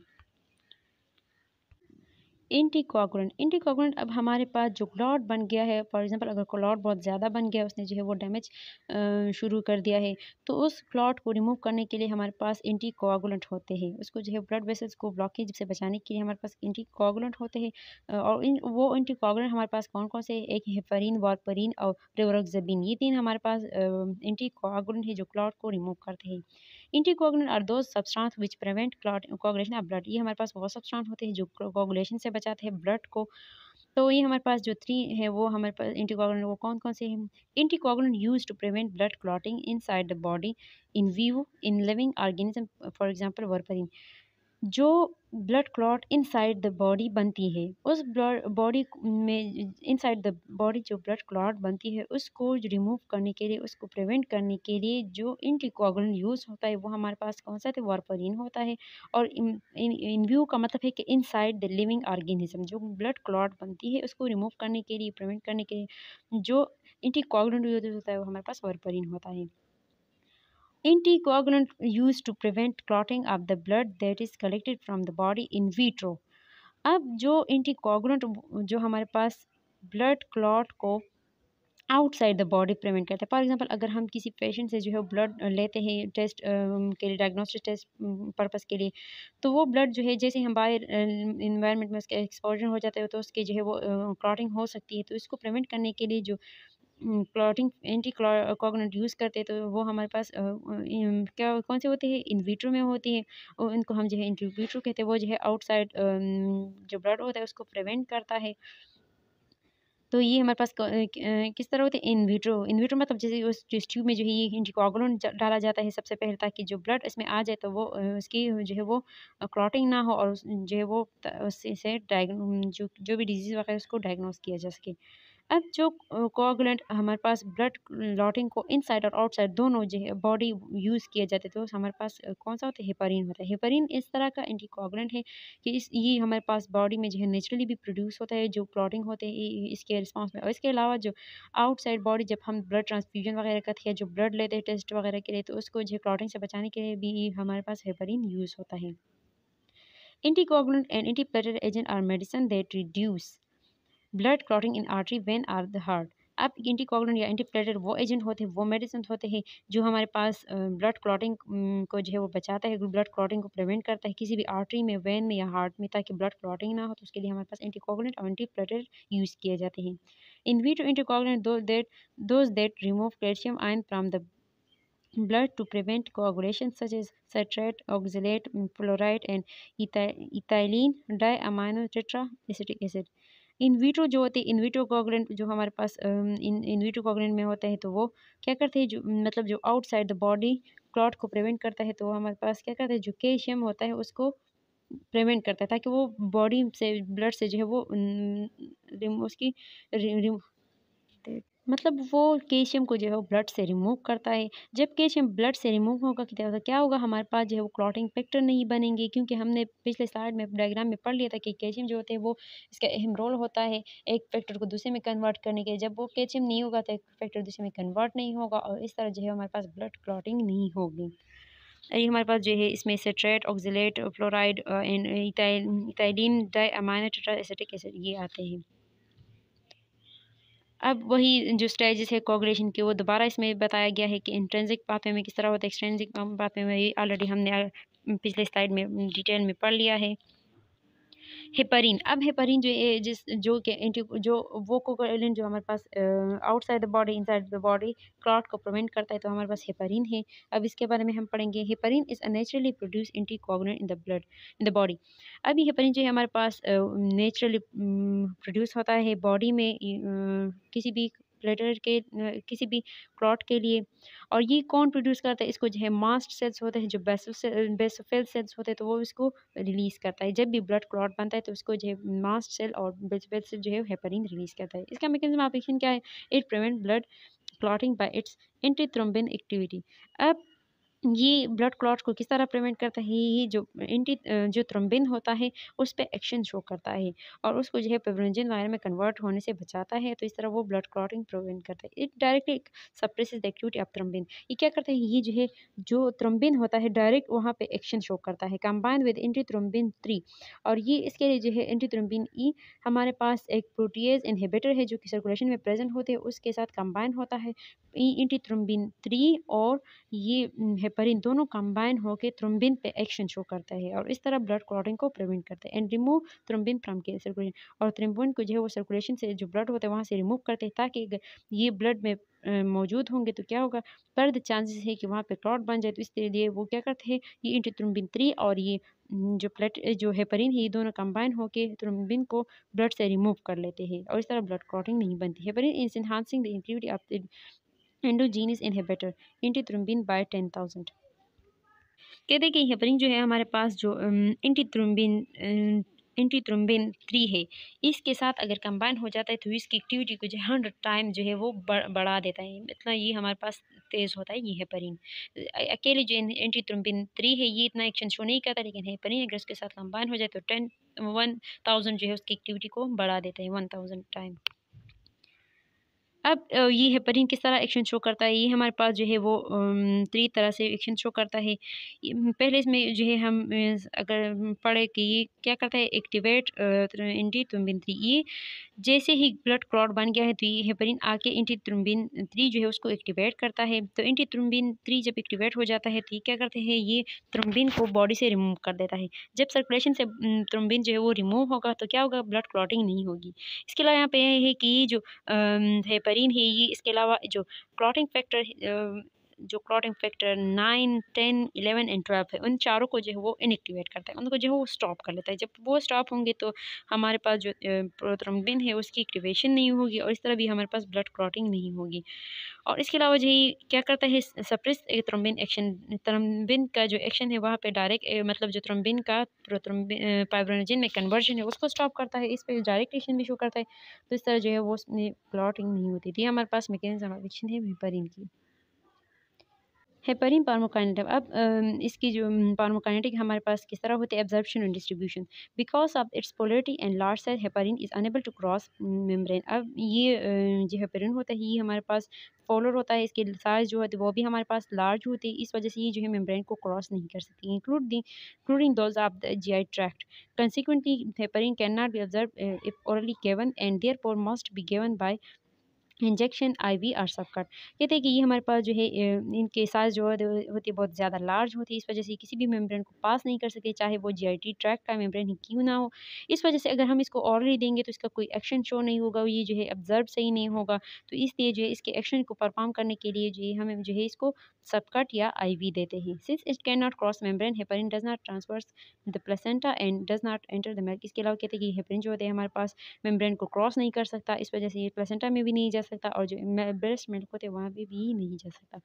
इंटीकॉग्रेंट इंटीकॉग्रेंट अब हमारे पास जो क्लॉट बन गया है फॉर एग्जांपल अगर क्लॉट बहुत ज़्यादा बन गया उसने जो है वो डैमेज शुरू कर दिया है तो उस क्लॉट को रिमूव करने के लिए हमारे पास इंटीकॉगुलेंट होते हैं उसको जो है ब्लड वेसल्स को ब्लॉकेज से बचाने के लिए हमारे पास इंटीकॉगुलेंट होते हैं और इन वो इंटीकॉगुलेंट हमारे पास कौन कौन से एक हेफरीन वारपरीन और रेवरक्जबीन ये तीन हमारे पास इंटीकॉगुलेंट है जो क्लॉट को रिमूव करते हैं anticoagulant are those substance which prevent clot coagulation of blood ये हमारे पास वो सब्सटेंस होते हैं जो कोगुलेशन से बचाते हैं ब्लड को तो ये हमारे पास जो थ्री है वो हमारे पास इंटीकोगुलेंट वो कौन कौन से हैं anticoagulant use to prevent blood clotting side the body in vivo in living organism for example warfarin जो blood clot inside the body बनती है उस ब्लड बॉडी में इनसाइड द बॉडी जो ब्लड क्लॉट बनती है उसको रिमूव करने के लिए उसको प्रिवेंट करने के लिए जो इंटीकोगुलेंट यूज़ होता है वो हमारे पास कौन सा था वारफरीन होता है और इन इन व्यू का मतलब है कि इनसाइड द लिविंग ऑर्गेनिज्म जो ब्लड क्लॉट बनती है उसको रिमूव करने के लिए प्रिवेंट करने के लिए जो इंटीकोगुलेंट यूज होता है वो हमारे पास वारफरीन होता है anticoagulant use to prevent clotting of the blood that is collected from the body in vitro अब जो एंटीकोगुलेंट जो हमारे पास ब्लड क्लॉट को आउटसाइड द बॉडी प्रिवेंट करते हैं फॉर एग्जाम्पल अगर हम किसी पेशेंट से जो है ब्लड लेते हैं टेस्ट के लिए डायग्नोस्टिक टेस्ट पर्पज़ के लिए तो वो ब्लड जो है जैसे हम बाहर इन्वायरमेंट में उसके एक्सपोजर हो जाते है तो उसके जो है वो क्लॉटिंग हो सकती है तो इसको प्रिवेंट करने के लिए जो क्लॉटिंग एंटी कॉगनेट यूज़ करते हैं तो वो हमारे पास क्या कौन से होते हैं इन्विट्रो में होती है और इनको हम जो है इंट्रोविट्रो कहते हैं वो जो है आउटसाइड जो ब्लड होता है उसको प्रिवेंट करता है तो ये हमारे पास किस तरह होते हैं इन्विट्रो इन्विट्रो मतलब जैसे उस जिस ट्यूब में जो है ये एंटीकोगुलेंट डाला जाता है सबसे पहले ताकि जो ब्लड इसमें आ जाए तो वो उसकी जो है वो क्लॉटिंग ना हो और जो है वो उससे डायग्नो जो जो भी डिजीज़ वगैरह उसको डायग्नोस किया जा सके अब जो कोगुलेंट हमारे पास ब्लड लॉटिंग को इनसाइड और आउटसाइड दोनों जो है बॉडी यूज़ किए जाते थे तो हमारे पास कौन सा होता है हेपरिन होता है हेपरिन इस तरह का कोगुलेंट है कि इस ये हमारे पास बॉडी में जो है नेचुरली भी प्रोड्यूस होता है जो क्लॉटिंग होते हैं इसके रिस्पॉन्स में और इसके अलावा जो आउटसाइड बॉडी जब हम ब्लड ट्रांसफ्यूजन वगैरह करते हैं जो ब्लड लेते हैं टेस्ट वगैरह के लिए तो उसको जो क्लॉटिंग से बचाने के लिए भी हमारे पास हेपरिन यूज़ होता है anticoagulant anti antiplatelet agent are medicine that reduce blood clotting in artery vein or the heart अब एंटीकोगुलेंट या एंटीप्लेटर वो एजेंट होते हैं वो मेडिसिन होते हैं जो हमारे पास ब्लड क्लॉटिंग को जो है वो बचाता है ब्लड क्लॉटिंग को प्रिवेंट करता है किसी भी आर्टरी में वेन में या हार्ट में ताकि ब्लड क्लॉटिंग ना हो तो उसके लिए हमारे पास एंटीकोगुलेंट और एंटीप्लेटर यूज़ किए जाते हैं in vitro anticoagulant two that those that remove calcium ion from the blood to prevent coagulation such as citrate, oxalate, fluoride and ethylene diamino tetraacetic acid. In vitro जो होते हैं इन विट्रो जो हमारे पास इन in vitro में होते हैं तो वो क्या करते हैं जो मतलब जो आउटसाइड द बॉडी क्लॉट को प्रिवेंट करता है तो हमारे पास क्या करते हैं जो कैल्शियम होता है उसको प्रिवेंट करता है ताकि वो बॉडी से ब्लड से जो है वो उसकी मतलब वो कैल्शियम को जो है वो ब्लड से रिमूव करता है जब कैल्शियम ब्लड से रिमूव होगा कि तो क्या होगा हमारे पास जो है वो क्लॉटिंग फैक्टर नहीं बनेंगे क्योंकि हमने पिछले स्लाइड में डायग्राम में पढ़ लिया था कि कैल्शियम जो होते हैं वो इसका अहम रोल होता है एक फैक्टर को दूसरे में कन्वर्ट करने के जब वो कैल्शियम नहीं होगा तो एक फैक्टर दूसरे में कन्वर्ट नहीं होगा और इस तरह जो है हमारे पास ब्लड क्लॉटिंग नहीं होगी ये हमारे पास जो है इसमें citrate oxalate fluoride and ethylene diamino acetic acid ये आते हैं अब वही जो स्टेजेस है कॉग्रेशन की वो दोबारा इसमें बताया गया है कि इंट्रेंसिक पाथवे में किस तरह होता है एक्सट्रेंसिक पाथवे में ऑलरेडी हमने पिछले स्लाइड में डिटेल में पढ़ लिया है हेपरिन अब हेपरिन जो ए, जिस जो के एंटी जो वो कोकोलिन जो हमारे पास outside the body inside the body clot को प्रिवेंट करता है तो हमारे पास हेपरिन है अब इसके बारे में हम पढ़ेंगे heparin is a naturally produce anticoagulant in the blood in the body अब ये हेपरिन जो है हमारे पास नेचुरली प्रोड्यूस होता है बॉडी में किसी भी ब्लडर के किसी भी क्लॉट के लिए और ये कौन प्रोड्यूस करता है इसको जो है मास्ट सेल्स होते हैं जो बेसोफेल सेल्स होते हैं तो वो इसको रिलीज़ करता है जब भी ब्लड क्लॉट बनता है तो उसको जो है मास्ट सेल और बेसोफेल सेल जो है हेपरिन रिलीज़ करता है इसका मेकेजम ऑफ एक्शन क्या है it prevent blood clotting by its antithrombin activity अब ये ब्लड क्लॉट को किस तरह प्रिवेंट करता है ये जो एंटी जो त्रम्बिन होता है उस पर एक्शन शो करता है और उसको जो है पेवरेंजिन वायर में कन्वर्ट होने से बचाता है तो इस तरह वो ब्लड क्लॉटिंग प्रिवेंट करता है it directly suppress the acute of thrombin ये क्या करता है ये जो है जो त्रम्बिन होता है डायरेक्ट वहाँ पर एक्शन शो करता है combine with antithrombin three और ये इसके लिए जो है एंटी त्रम्बिन ई हमारे पास एक प्रोटीज इन्हीबिटर है जो कि सर्कुलेशन में प्रेजेंट होते हैं उसके साथ कम्बाइन होता है ई एंटी त्रम्बिन थ्री और ये हेपरिन दोनों कंबाइन होकर थ्रोम्बिन पे एक्शन शो करता है और इस तरह ब्लड क्लॉटिंग को प्रिवेंट करता है एंड रिमूव थ्रोम्बिन फ्रॉम के सर्कुलेशन और थ्रोम्बिन को जो है वो सर्कुलेशन से जो ब्लड होता है वहाँ से रिमूव करते हैं ताकि ये ब्लड में मौजूद होंगे तो क्या होगा पर द चांसेस है कि वहाँ पे क्लॉट बन जाए तो इसके लिए वो क्या करते हैं ये इंटीथ्रोम्बिन थ्री और ये जो प्लेट जो हेपरिन है ये दोनों कंबाइन होकर थ्रोम्बिन को ब्लड से रिमूव कर लेते हैं और इस तरह ब्लड क्लॉटिंग नहीं बनती heparin is enhancing the activity of endogenous inhibitor antithrombin by ten thousand कहते हैं कि हेपरिन जो है हमारे पास जो इंटीथ्रम्बिन इंटीथ्रम्बिन थ्री है इसके साथ अगर कंबाइन हो जाता है तो इसकी एक्टिविटी को जो है हंड्रेड टाइम जो है वो बढ़ा देता है इतना ये हमारे पास तेज़ होता है ये हेपरिन अकेले जो एंटीथ्रम्बिन थ्री है ये इतना एक्शन शो नहीं करता लेकिन हेपरिन अगर उसके साथ कंबाइन हो जाए तो टेन वन थाउजेंड जो है उसकी एक्टिविटी को बढ़ा देता है वन थाउजेंड टाइम अब ये हेपरिन किस तरह एक्शन शो करता है ये हमारे पास जो है वो थ्री तरह से एक्शन शो करता है पहले इसमें जो है हम अगर पढ़े कि ये क्या करता है एक्टिवेट इंटी तुम्बिन थ्री ये जैसे ही ब्लड क्लॉट बन गया है तो ये हेपरिन आके इंटी तुम्बिन थ्री जो है उसको एक्टिवेट करता है तो इंटी तुम्बिन थ्री जब एक्टिवेट हो जाता है तो ये क्या करते हैं ये तुम्बिन को बॉडी से रिमूव कर देता है जब सर्कुलेशन से तुम्बिन जो है वो रिमूव होगा तो क्या होगा ब्लड क्लॉटिंग नहीं होगी इसके अलावा यहाँ पे है कि जो है करीन है ये इसके अलावा जो क्लॉटिंग फैक्टर जो clotting factor nine ten eleven and twelve है उन चारों को जो है वो इनएक्टिवेट करता है उनको जो है वो स्टॉप कर लेता है जब वो स्टॉप होंगे तो हमारे पास जो प्रोथ्रम्बिन है उसकी एक्टिवेशन नहीं होगी और इस तरह भी हमारे पास ब्लड क्लॉटिंग नहीं होगी और इसके अलावा जो क्या करता है सप्रेस थ्रोम्बिन एक्शन थ्रोम्बिन का जो एक्शन है वहाँ पर डायरेक्ट मतलब जो थ्रोम्बिन का प्रोथ्रम्बिन पाइब्रोनोजिन में कन्वर्जन है उसको स्टॉप करता है इस पर डायरेक्ट एक्शन भी शो करता है तो इस तरह जो है वो क्लॉटिंग नहीं होती थी हमारे पास मैकेनिज्म ऑफ एक्शन है हेपरिन की हेपरिन पार्मोकाइनेटिव अब इसकी जो पार्मोकाइनेटिक हमारे पास किस तरह होती है absorption and distribution because of its polarity and large size heparin is unable to cross membrane अब ये जो हेपरिन होता है ये हमारे पास फॉलोर होता है इसके साइज जो है तो वो भी हमारे पास लार्ज होती है इस वजह से ये जो है मेम्ब्रेन को क्रॉस नहीं कर सकती include the including those of the G I tract consequently heparin can not be observe if orally given and therefore must be given by injection IV or subcut कहते हैं कि ये हमारे पास जो है इनके साइज़ जो होते हैं बहुत ज़्यादा लार्ज होती है इस वजह से किसी भी मेम्ब्रेन को पास नहीं कर सकते चाहे वो जीआईटी ट्रैक का मेम्ब्रेन ही क्यों ना हो इस वजह से अगर हम इसको ऑलरेडी देंगे तो इसका कोई एक्शन शो नहीं होगा ये जो है ऑब्जर्व सही नहीं होगा तो इसलिए जो है इसके एक्शन को परफॉर्म करने के लिए जो है हम जो है इसको सबकट या आई देते हैं since it can not cross membrane heparin does not transfers the placenta and does not enter the milk इसके अलावा कहते हैं कि हेपरिन जो होते हैं हमारे पास मेम्ब्रेन को क्रॉस नहीं कर सकता इस वजह से ये प्लेसेंटा में भी नहीं जा सकता और जो ब्रेस्ट मिल्क होते वहाँ पर भी नहीं जा सकता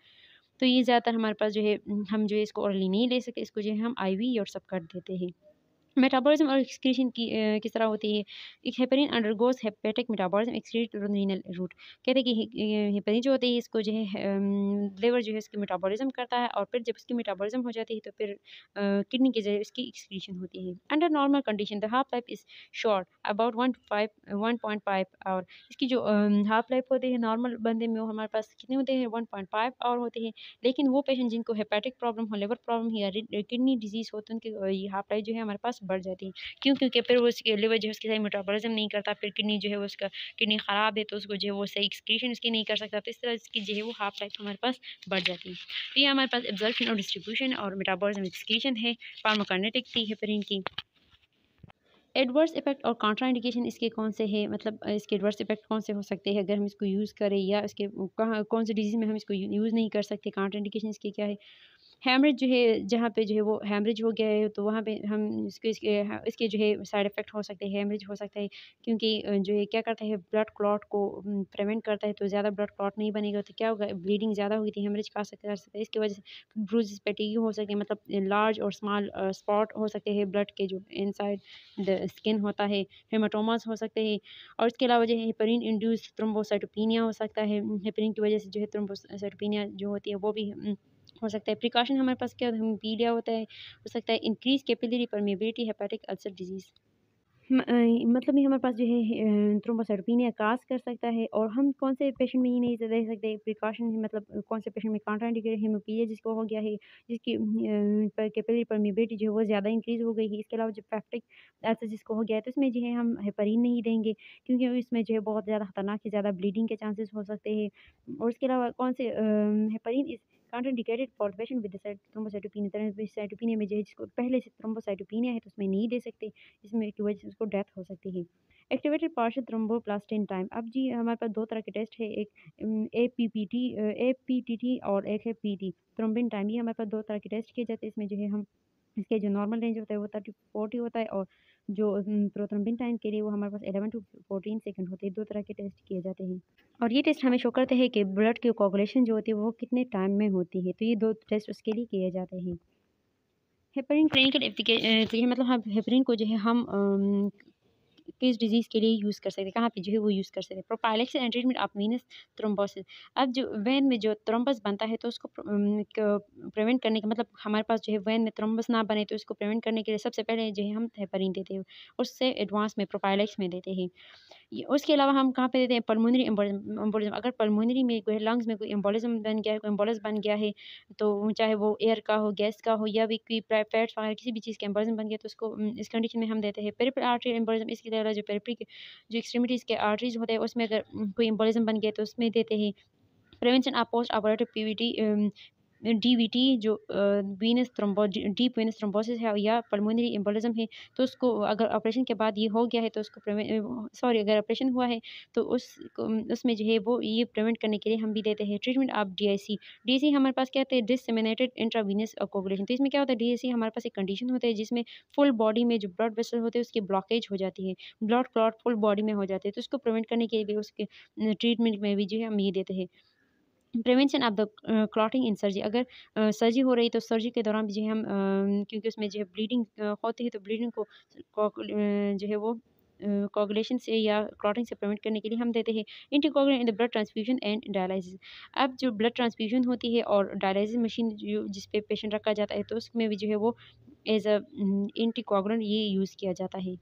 तो ये ज़्यादातर हमारे पास जो है हम जो है इसको और नहीं ले सकते इसको जो है हम आई और सब कर देते हैं मेटाबॉलिज्म और एक्सक्रीशन की किस तरह होती है एक heparin undergoes hepatic metabolism excrete renal route कहते हैं कि हेपरिन जो होती है इसको जो है लिवर जो है इसकी मेटाबॉलिज्म करता है और फिर जब इसकी मेटाबॉलिज्म हो जाती है तो फिर किडनी के जरिए इसकी एक्सक्रीशन होती है under normal condition the half life is short about one five one point five hour इसकी जो हाफ लाइफ होती है नॉर्मल बंदे में वो हमारे पास कितने होते हैं वन पॉइंट फाइव आवर होते हैं लेकिन वो पेशेंट जिनको हेपेटिक प्रॉब्लम हो लिवर प्रॉब्लम या किडनी डिजीज़ हो तो उनकी हाफ लाइफ जो है हमारे पास बढ़ जाती हैं क्यों क्योंकि फिर वो उसके लिवर जो है उसके सही मेटाबॉलिज्म नहीं करता फिर किडनी जो है उसका किडनी ख़राब है तो उसको जो है वो सही एक्सक्रीशन उसकी नहीं कर सकता तो इस तरह इसकी जो है वो हाफ लाइफ हमारे पास बढ़ जाती है तो ये हमारे पास एब्जॉर्प्शन और डिस्ट्रीब्यूशन और मेटाबॉलिज्म एक्सक्रीशन है फार्माकोनेटिक थी हेपरिन की एडवर्स इफेक्ट और कॉन्ट्रा इंडिकेशन इसके कौन से हैं मतलब इसके एडवर्स इफेक्ट कौन से हो सकते हैं अगर हम इसको यूज़ करें या इसके कहाँ कौन से डिजीज़ में हम इसको यूज़ नहीं कर सकते कॉन्ट्रा इंडिकेशन इसके क्या है हेमरेज जो है जहाँ पे जो है वो हेमरेज हो गया है तो वहाँ पे हम इसके इसके हाँ, इसके जो है साइड इफ़ेक्ट हो सकते हैं हेमरेज हो सकता है क्योंकि जो है क्या करता है ब्लड क्लॉट को प्रिवेंट करता है तो ज़्यादा ब्लड क्लॉट नहीं बनेगा तो क्या होगा ब्लीडिंग ज़्यादा होगी तो हेमरेज का सकता है इसकी वजह से ब्रूज पेटी हो है मतलब लार्ज और स्मॉल स्पॉट हो सकते हैं ब्लड मतलब, के जो इनसाइड द स्किन होता है हेमाटोमास हो सकते हैं और इसके अलावा जो है हेपरिन इंड्यूस थ्रोम्बोसाइटोपिनिया हो सकता है हेपरिन की वजह से जो है थ्रोम्बोसाइटोपिनिया जो होती है वो भी हो सकता है प्रिकॉशन हमारे पास क्या हम पी लिया होता है हो सकता है increase capillary permeability hepatic ulcer disease मतलब ये हमारे पास जो है थ्रोम्बोसाइटोपिनिया काज कर सकता है और हम कौन से पेशेंट में ये नहीं दे सकते प्रिकॉशन मतलब कौन से पेशेंट में कॉन्ट्राइंडिकेट हेमोपीलिया जिसको हो गया है जिसकी कैपिलरी परमिबिलिटी जो है वो ज़्यादा इंक्रीज़ हो गई है इसके अलावा जो पैप्टिक ऐसा जिसको हो गया है तो इसमें जो है हम हेपरिन नहीं देंगे क्योंकि इसमें जो है बहुत ज़्यादा खतरनाक है ज़्यादा ब्लीडिंग के चांसेस हो सकते हैं और इसके अलावा कौन से heparin is count for patient with thrombocytopenia cytopenia में जो है जिसको पहले से थ्रोम्बोसाइटोपिनिया है तो उसमें नहीं दे सकते जिसमें की वजह से उसको डेथ हो सकती है एक्टिवेटेड पार्शल थ्रोम्बोप्लास्टिन टाइम अब जी हमारे पास दो तरह के टेस्ट है एक A P P T A P T T और एक है पी टी थ्रोम्बिन टाइम ये हमारे पास दो तरह के टेस्ट किए जाते हैं इसमें जो है हम इसके जो नॉर्मल रेंज होता है वो थर्टी फोर्टी होता है और जो प्रोथ्रम्बिन टाइम के लिए वो हमारे पास एलेवन टू फोर्टीन सेकेंड होते हैं दो तरह के टेस्ट किए जाते हैं और ये टेस्ट हमें शो करते हैं कि ब्लड की कोगुलेशन जो होती है वो कितने टाइम में होती है तो ये दो टेस्ट उसके लिए किए जाते हैं हेपरिन क्लिनिकल एप्लीकेशन मतलब हम हेपरिन को जो है हम किस डिजीज़ के लिए यूज़ कर सकते हैं कहाँ पे जो है वो यूज़ कर सकते हैं prophylaxis and treatment of venous thrombosis अब जो वैन में जो थ्रोम्बस बनता है तो उसको प्रिवेंट करने का मतलब हमारे पास जो है वैन में थ्रोम्बस ना बने तो उसको प्रिवेंट करने के लिए सबसे पहले जो है हम हेपरिन देते हैं उससे एडवांस में प्रोपाइलेक्स में देते हैं उसके अलावा हम कहाँ पे देते हैं पलमोनरी एम्बोलिज्म अगर पलमोनरी में कोई लंग्स में कोई एम्बोलिज्म बन गया है कोई एम्बोलिस बन गया है तो चाहे वो एयर का हो गैस का हो या भी कोई फैट्स वगैरह किसी भी चीज़ का एम्बोलिज्म बन गया तो उसको इस कंडीशन में हम देते हैं पेरिपल आर्टरी एम्बोलिज्म इसके वाला जो पेरपी के जो एक्सट्रीमिटीज़ के आर्टरीज होते हैं उसमें अगर कोई एम्बोलिज्म बन गया तो उसमें देते हैं prevention of post operative PVT DVT जो venous thrombosis deep venous thrombosis है या पल्मोनरी एम्बोलिज्म है तो उसको अगर ऑपरेशन के बाद ये हो गया है तो उसको सॉरी अगर ऑपरेशन हुआ है तो उस उसमें जो है वो ये प्रिवेंट करने के लिए हम भी देते हैं treatment of D I C D I C हमारे पास क्या होता है डिसमिनेटेड इंट्रावीनस कोगुलेशन तो इसमें क्या होता है डी आई सी हमारे पास एक कंडीशन होता है जिसमें फुल बॉडी में जो ब्लड वेसल होते हैं उसकी ब्लॉकेज हो जाती है ब्लड क्लॉट फुल बॉडी में हो जाते हैं तो उसको प्रिवेंट करने के लिए उसके ट्रीटमेंट में भी जो है हम ये देते हैं prevention of the clotting in surgery अगर सर्जरी हो रही तो सर्जरी के दौरान भी जो है हम क्योंकि उसमें जो है ब्लीडिंग होती है तो ब्लीडिंग को जो है वो कोगुलेशन से या क्लॉटिंग से प्रिवेंट करने के लिए हम देते हैं anticoagulant in the blood transfusion and dialysis अब जो ब्लड ट्रांसफ्यूजन होती है और डायलिसिस मशीन जो जिस पे पेशेंट रखा जाता है तो उसमें भी जो है वो एज अ इंटीकोगुलेंट ये यूज़ किया जाता है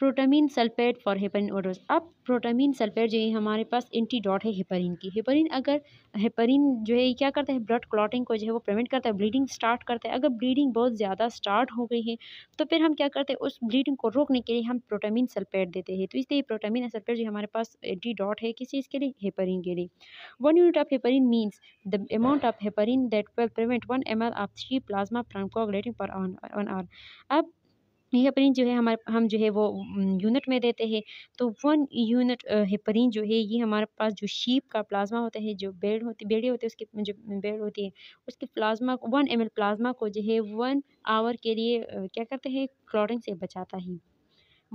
protamine sulphate for heparin overdose अब प्रोटामिन सल्फेट जो है हमारे पास एंटी डॉट है हेपरिन की हेपरिन अगर हेपरिन जो है क्या करता है ब्लड क्लॉटिंग को जो है वो प्रिवेंट करता है ब्लीडिंग स्टार्ट करता है अगर ब्लीडिंग बहुत ज़्यादा स्टार्ट हो गई है तो फिर हम क्या करते हैं उस ब्लीडिंग को रोकने के लिए हम प्रोटामिन सल्फेट देते हैं तो इसलिए प्रोटामिन सल्फेट जो हमारे पास एंटी डॉट है किस चीज़ के लिए हेपरिन के लिए one unit of heparin means the amount of heparin that will prevent one M L of three plasma from coagulating per on hour अब हेपरिन जो है हमारे हम जो है वो यूनिट में देते हैं तो वन यूनिट हेपरिन जो है ये हमारे पास जो शीप का प्लाज्मा होता है जो बेड होती बेड़े होते हैं उसकी जो बेड होती है उसके प्लाज्मा वन एम प्लाज्मा को जो है वन आवर के लिए क्या करते हैं क्लोटिंग से बचाता है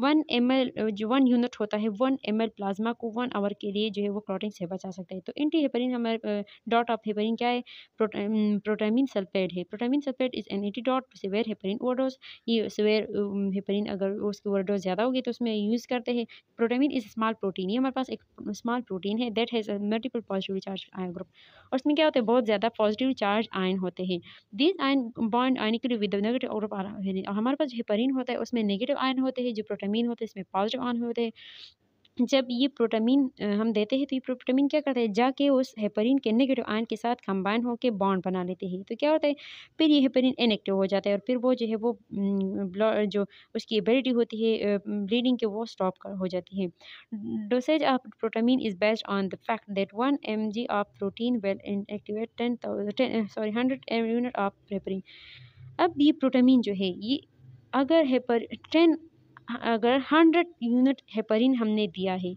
वन एम जो वन यूनिट होता है वन एम प्लाज्मा को वन आवर के लिए जो है वो क्लॉटिंग से बचा सकता है तो एंटी हेपरिन हमारे डॉट ऑफ हेपरिन क्या है प्रोटामिन सल्फेट है protamine sulphate is an antidote severe heparin overdose ये सिवेर हेपरिन अगर उसकी ओवरडोज ज़्यादा होगी तो उसमें यूज़ करते हैं प्रोटामिन इज स्मॉल प्रोटीन ये हमारे पास एक स्मॉल प्रोटीन है that has multiple positive charge ion group और उसमें क्या होता है बहुत ज़्यादा पॉजिटिव चार्ज आयन होते हैं this ion bond ionically with negative और हमारे पास जो हेपरिन होता है उसमें नेगेटिव आयन होते हैं जो प्रोटामिन प्रोटामिन होते हैं इसमें पॉजिटिव आन होते हैं जब ये प्रोटामिन हम देते हैं तो ये प्रोटामिन क्या करते हैं जाके उस हेपरिन के नेगेटिव आयन के साथ कंबाइन होकर बॉन्ड बना लेते हैं तो क्या होता है फिर ये हेपरिन इनएक्टिव हो जाता है और फिर वो जो है वो जो उसकी एबिलिटी होती है ब्लीडिंग के वो स्टॉप कर हो जाती है dosage of protamine is based on the fact that one M G of protein will activate ten sorry hundred unit of heparin अब ये प्रोटामिन जो है ये अगर हेपर टेन अगर हंड्रेड यूनिट हेपरिन हमने दिया है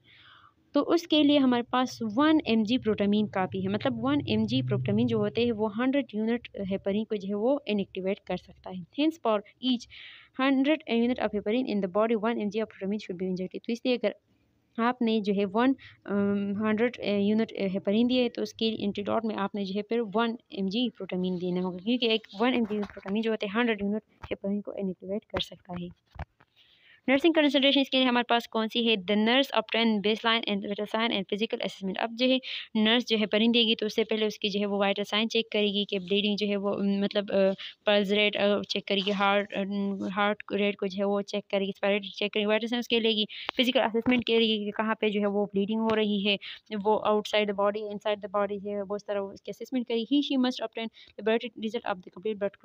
तो उसके लिए हमारे पास वन एम जी प्रोटामीन काफ़ी है मतलब वन एम जी प्रोटामीन जो होते हैं वो हंड्रेड यूनिट हेपरिन को जो है वो इनएक्टिवेट कर सकता है hence for each hundred unit of heparin in the body one M G of protamine should be injected तो इसलिए अगर आपने जो है वन हंड्रेड यूनिट हेपरिन दिए है तो उसके एंटीडॉट में आपने जो है फिर वन एम जी प्रोटामिन देना होगा क्योंकि एक वन एम जी प्रोटामिन जो होते हैं हंड्रेड यूनिट हेपरिन को इनएक्टिवेट कर सकता है नर्सिंग कंसल्टेशन इसके लिए हमारे पास कौन सी है the nurse obtain baseline and vital sign and physical assessment अब जो है नर्स जो है परिंद देगी तो उससे पहले उसकी जो है वो वाइटल साइन चेक करेगी कि ब्लीडिंग जो है वो मतलब पल्स रेट चेक करेगी हार्ट हार्ट रेट को जो है वो चेक करेगी स्पायरेट चेक करेगी वाइटल साइन उसके लेगी फिजिकल असेसमेंट करेगी कि कहाँ पर जो है वो ब्लीडिंग हो रही है वो outside the body inside the body है वो इस तरह उसकी असेसमेंट करेगी ही she must obtain laboratory result of the complete blood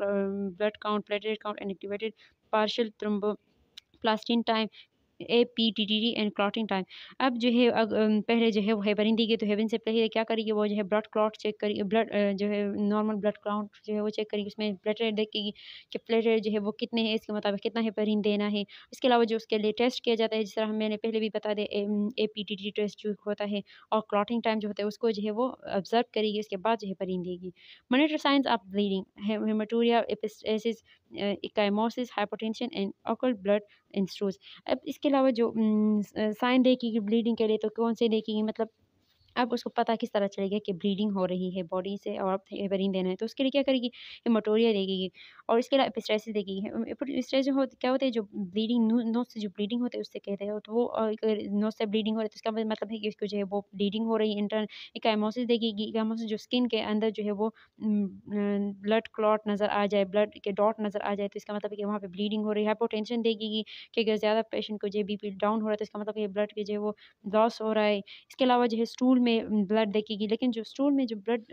blood count platelet count and activated partial thrombo plus in time A P T T T and clotting time अब जो है अग, पहले जो है वो हेबरिन दी गई तो हेबरिन से पहले क्या करेगी वो जो है ब्लड क्लॉट चेक करेगी ब्लड जो है नॉर्मल ब्लड क्लॉट जो है वो चेक करेगी उसमें प्लेटलेट देखेगी कि प्लेटलेट जो है वो कितने हैं इसके मुताबिक कितना हेपरिन देना है इसके अलावा जो उसके लिए टेस्ट किया जाता है जिस तरह मैंने पहले भी बता दें A P T T test जो होता है और क्लॉटिंग टाइम जो होता है उसको जो है वो ऑब्जर्व करेगी उसके बाद जो है हेपरिन देगी monitor signs of bleeding hematuria एपिस एसिस ecchymosis hypotension and occult blood in stools अब इसके अलावा जो साइन देखेगी ब्लीडिंग के लिए तो कौन से देखेगी मतलब अब उसको पता किस तरह चलेगा कि ब्लीडिंग हो रही है बॉडी से और अब एवरिन देना है तो उसके लिए क्या करेगी मटोरिया देगी और इसके अलावा पिस्ट्रेसिस देगी पिस्ट्रेस हो क्या होता है जो ब्लीडिंग नोज से जो ब्लीडिंग होती है उससे कहते हैं तो वो नोज से ब्लीडिंग हो रही है तो उसका मतलब, मतलब है कि उसको जो है वो ब्लीडिंग हो रही है इंटर एमोसिस देगी एमोसिस जो स्किन के अंदर जो है वो ब्लड क्लॉट नज़र आ जाए ब्लड के डॉट नज़र आ जाए तो इसका मतलब है कि वहाँ पर ब्लीडिंग हो रही है हाइपोटेंशन देगी कि अगर ज़्यादा पेशेंट को जो है बी डाउन हो रहा है तो इसका मतलब कि ब्लड के जो है वो लॉस हो रहा है इसके अलावा जो है स्टूल में ब्लड देखेगी लेकिन जो स्टूल में जो ब्लड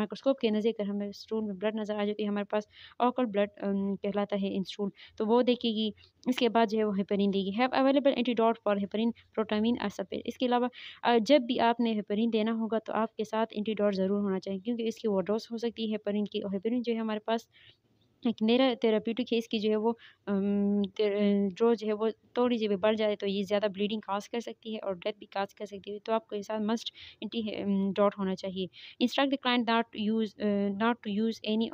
माइक्रोस्कोप के नज़र कर हमें स्टूल में ब्लड नज़र आ जो कि हमारे पास ऑकल ब्लड कहलाता है इन स्टूल तो वो देखेगी इसके बाद जो है वो हेपरिन देगी have available antidote for heparin protamine सफेद इसके अलावा जब भी आपने हेपरिन देना होगा तो आपके साथ एंटीडॉट ज़रूर होना चाहिए क्योंकि इसकी वो डोज हो सकती है हेपरिन की और हेपरिन जो है हमारे पास नेरा थेरापीटिक है इसकी जो है वो ड्रो जो है वो थोड़ी सी बढ़ जाए तो ये ज़्यादा ब्लीडिंग काज कर सकती है और डेथ भी काज कर सकती है तो आपको इस मस्ट एंटी डॉट होना चाहिए instruct the client not use not to use any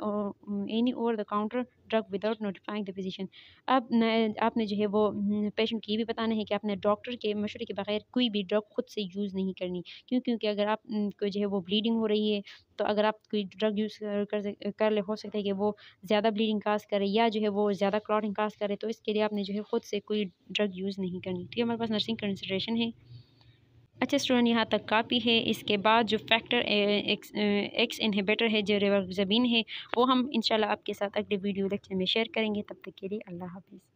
any over the counter drug without notifying the physician अब न, आपने जो है वो पेशेंट हम्म, की भी बताना है कि आपने डॉक्टर के मशवरे के बगैर कोई भी ड्रग खुद से यूज़ नहीं करनी क्यों क्योंकि अगर आप हम्म, को जो है वो ब्लीडिंग हो रही है तो अगर आप कोई ड्रग यूज़ कर कर ले हो सकता है कि वो ज़्यादा ब्लीडिंग काज करे या जो है वो ज़्यादा क्लॉटिंग काज करे तो इसके लिए आपने जो है ख़ुद से कोई ड्रग यूज़ नहीं करनी तो ये हमारे पास नर्सिंग कंसिड्रेशन है अच्छा स्टूडेंट यहाँ तक काफी है इसके बाद जो फैक्टर एक्स इनहिबिटर है जो रेवर ज़मीन है वो हम इंशाल्लाह आपके साथ अगले वीडियो लेक्चर में शेयर करेंगे तब तक के लिए अल्लाह हाफिज़